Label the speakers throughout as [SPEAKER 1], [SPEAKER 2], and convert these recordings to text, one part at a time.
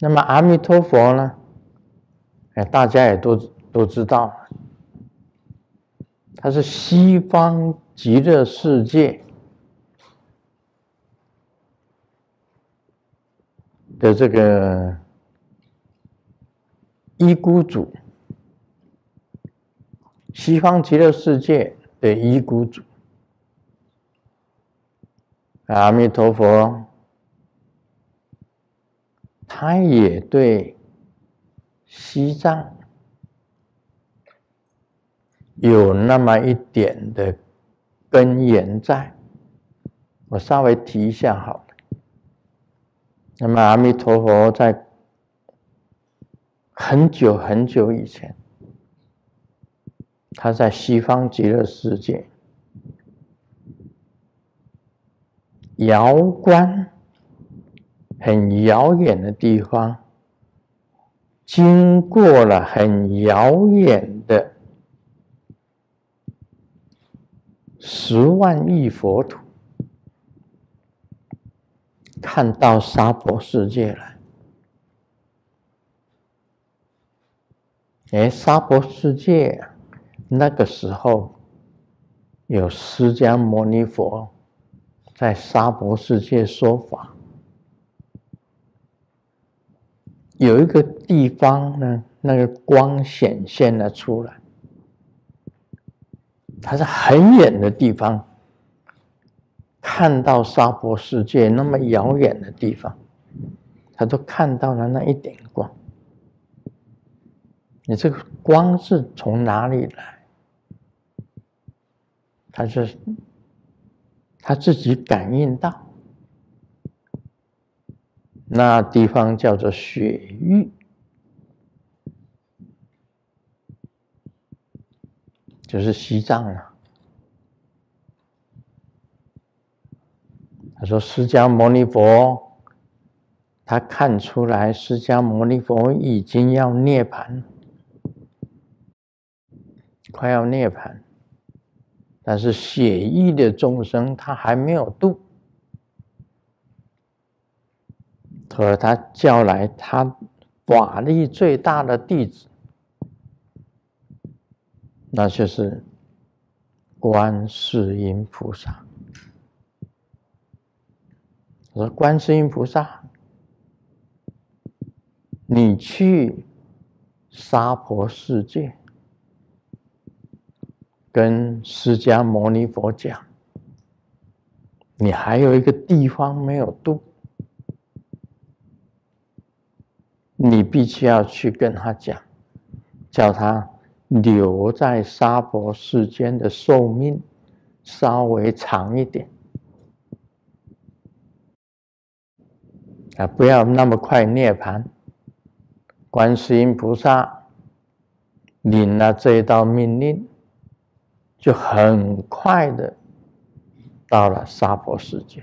[SPEAKER 1] 那么阿弥陀佛呢？哎，大家也都都知道，他是西方极乐世界的这个一孤主，西方极乐世界的一孤主，阿弥陀佛。他也对西藏有那么一点的根源在，我稍微提一下好了。那么阿弥陀佛，在很久很久以前，他在西方极乐世界遥观。很遥远的地方，经过了很遥远的十万亿佛土，看到沙婆世界了。哎，沙婆世界那个时候，有释迦牟尼佛在沙婆世界说法。有一个地方呢，那个光显现了出来。他是很远的地方，看到沙婆世界那么遥远的地方，他都看到了那一点光。你这个光是从哪里来？他是他自己感应到。那地方叫做雪域，就是西藏了。他说：“释迦牟尼佛，他看出来释迦牟尼佛已经要涅槃，快要涅槃，但是血域的众生他还没有度。”和他叫来他法力最大的弟子，那就是观世音菩萨。说观世音菩萨，你去沙婆世界跟释迦牟尼佛讲，你还有一个地方没有度。你必须要去跟他讲，叫他留在娑婆世间的寿命稍微长一点啊，不要那么快涅槃。观世音菩萨领了这一道命令，就很快的到了娑婆世界。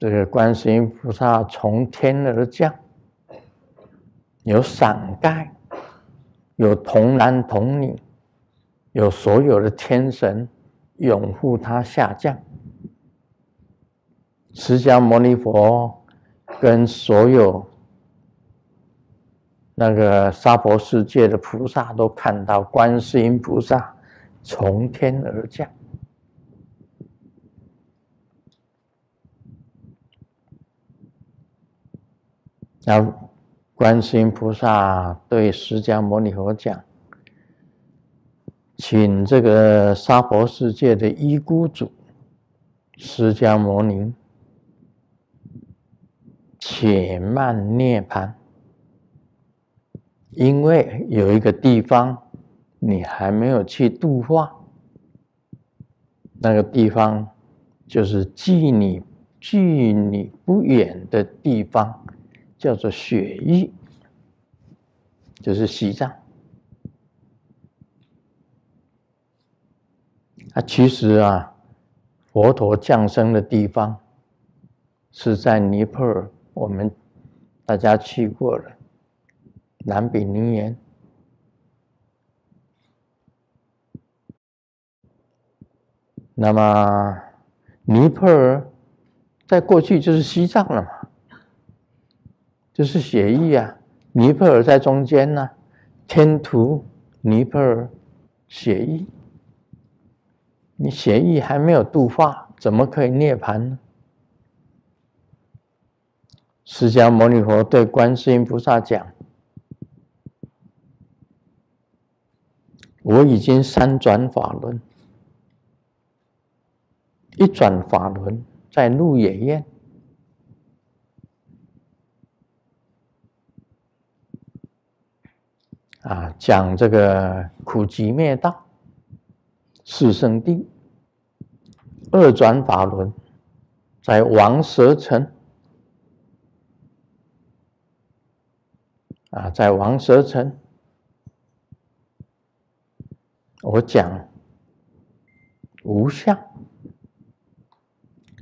[SPEAKER 1] 这个观世音菩萨从天而降，有伞盖，有童男童女，有所有的天神，拥护他下降。释迦牟尼佛跟所有那个娑婆世界的菩萨都看到观世音菩萨从天而降。那观世音菩萨对释迦牟尼佛讲：“请这个娑婆世界的一孤主释迦牟尼，且慢涅槃，因为有一个地方你还没有去度化，那个地方就是距你距你不远的地方。”叫做血域，就是西藏。啊，其实啊，佛陀降生的地方是在尼泊尔，我们大家去过了南比尼岩。那么，尼泊尔在过去就是西藏了嘛？这是协意啊，尼泊尔在中间呢，天图，尼泊尔，协意。你协意还没有度化，怎么可以涅槃呢？释迦牟尼佛对观世音菩萨讲：“我已经三转法轮，一转法轮在鹿野苑。”啊，讲这个苦集灭道，四圣地，二转法轮，在王蛇城啊，在王蛇城，我讲无相，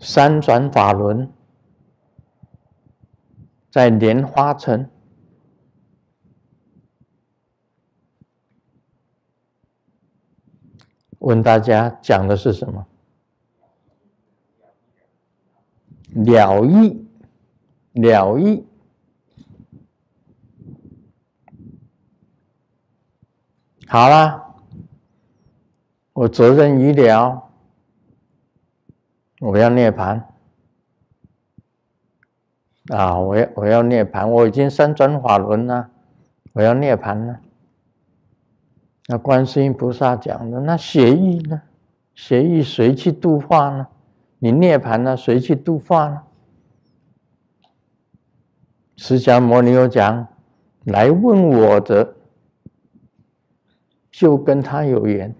[SPEAKER 1] 三转法轮在莲花城。问大家讲的是什么？了义，了义。好啦，我责任已了，我要涅盘啊！我要我要涅盘，我已经三转法轮了，我要涅盘了。那观世音菩萨讲的，那协议呢？协议谁去度化呢？你涅盘呢？谁去度化呢？释迦牟尼有讲，来问我的，就跟他有缘。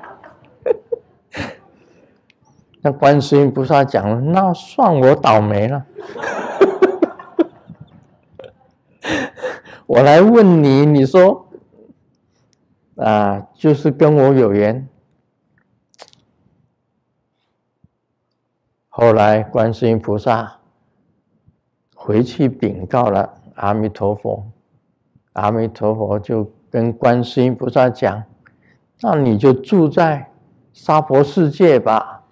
[SPEAKER 1] 那观世音菩萨讲了，那算我倒霉了。我来问你，你说。啊，就是跟我有缘。后来观世音菩萨回去禀告了阿弥陀佛，阿弥陀佛就跟观世音菩萨讲：“那你就住在娑婆世界吧。”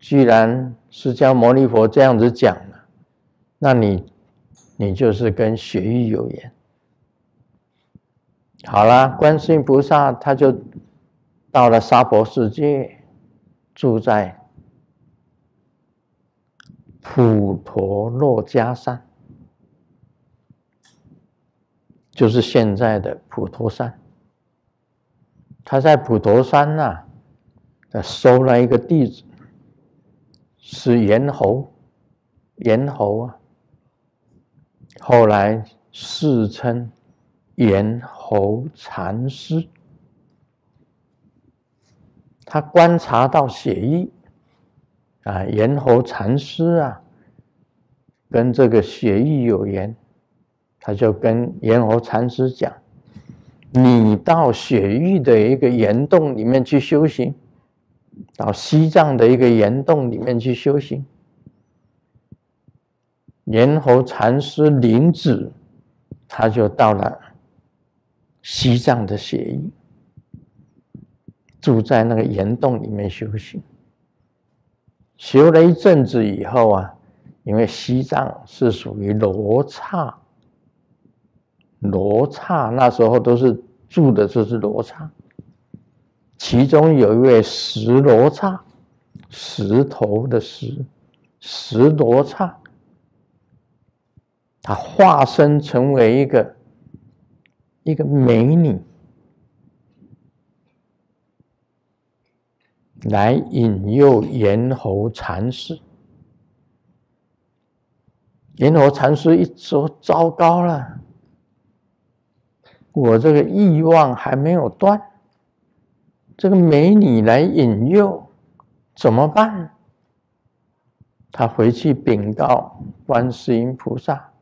[SPEAKER 1] 既然释迦牟尼佛这样子讲了，那你，你就是跟雪域有缘。好了，观世音菩萨他就到了娑婆世界，住在普陀洛迦山，就是现在的普陀山。他在普陀山呐，收了一个弟子，是猿猴，猿猴啊，后来世称。猿猴禅师，他观察到血液啊，岩侯禅师啊，跟这个血液有缘，他就跟岩侯禅师讲：“你到血域的一个岩洞里面去修行，到西藏的一个岩洞里面去修行。”岩侯禅师领旨，他就到了。西藏的血印，住在那个岩洞里面修行，修了一阵子以后啊，因为西藏是属于罗刹，罗刹那时候都是住的，就是罗刹，其中有一位石罗刹，石头的石，石罗刹，他化身成为一个。一个美女来引诱延猴禅师，延猴禅师一说糟糕了，我这个欲望还没有断，这个美女来引诱，怎么办？他回去禀告观世音菩萨。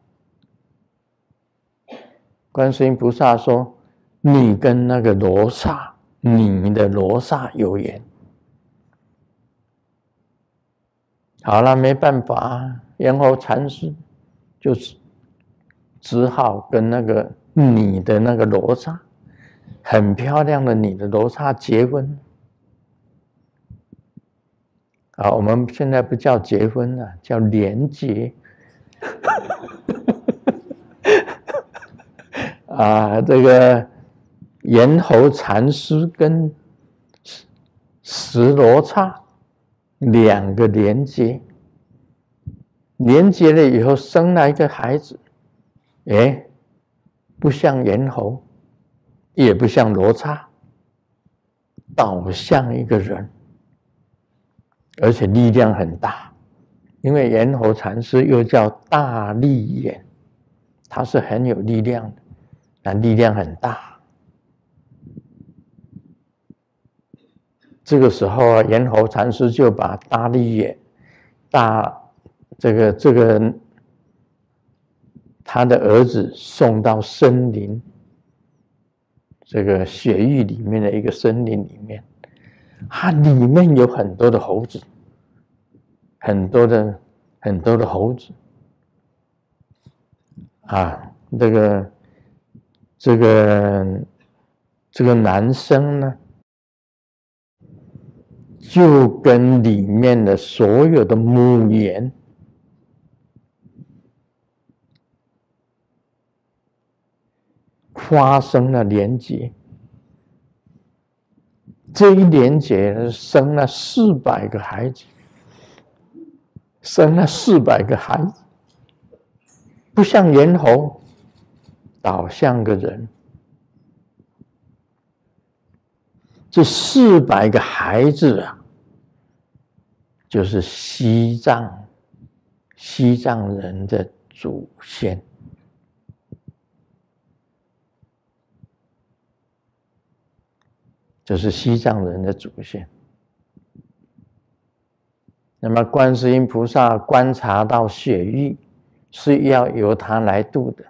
[SPEAKER 1] 观世音菩萨说：“你跟那个罗刹，你的罗刹有缘。好了，没办法，然后禅师就是只好跟那个你的那个罗刹，很漂亮的你的罗刹结婚。啊，我们现在不叫结婚了，叫连结。”啊，这个猿猴禅师跟石罗刹两个连接，连接了以后生了一个孩子，哎，不像猿猴，也不像罗刹，倒像一个人，而且力量很大，因为猿猴禅师又叫大力眼，他是很有力量的。那力量很大，这个时候啊，猿猴禅师就把大力大这个这个他的儿子送到森林，这个雪域里面的一个森林里面，它里面有很多的猴子，很多的很多的猴子，啊，这个。这个这个男生呢，就跟里面的所有的母岩发生了连接，这一连接生了四百个孩子，生了四百个孩子，不像猿猴。导向个人，这四百个孩子啊，就是西藏西藏人的祖先，就是西藏人的祖先。那么，观世音菩萨观察到血域是要由他来度的。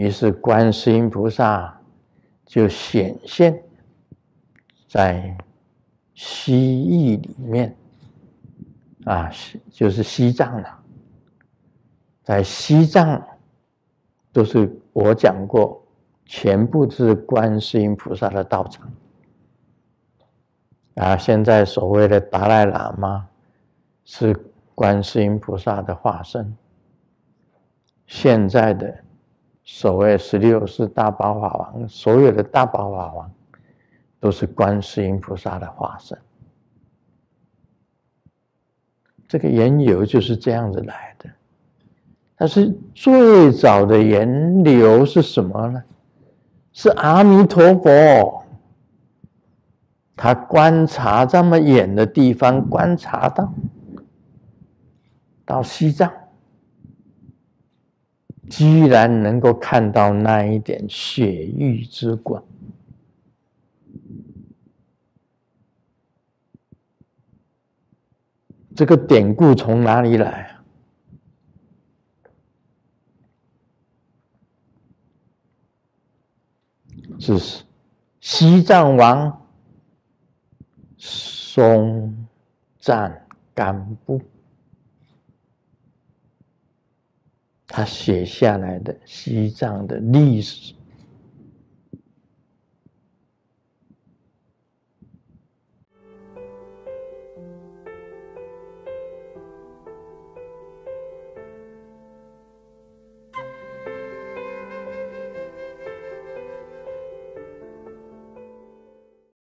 [SPEAKER 1] 于是，观世音菩萨就显现在西域里面啊，西就是西藏了。在西藏，都是我讲过，全部是观世音菩萨的道场啊。现在所谓的达赖喇嘛，是观世音菩萨的化身。现在的。所谓十六是大宝法王，所有的大宝法王都是观世音菩萨的化身。这个缘由就是这样子来的。但是最早的源流是什么呢？是阿弥陀佛，他观察这么远的地方，观察到到西藏。居然能够看到那一点血玉之光，这个典故从哪里来？是西藏王松赞干布。他写下来的西藏的历史。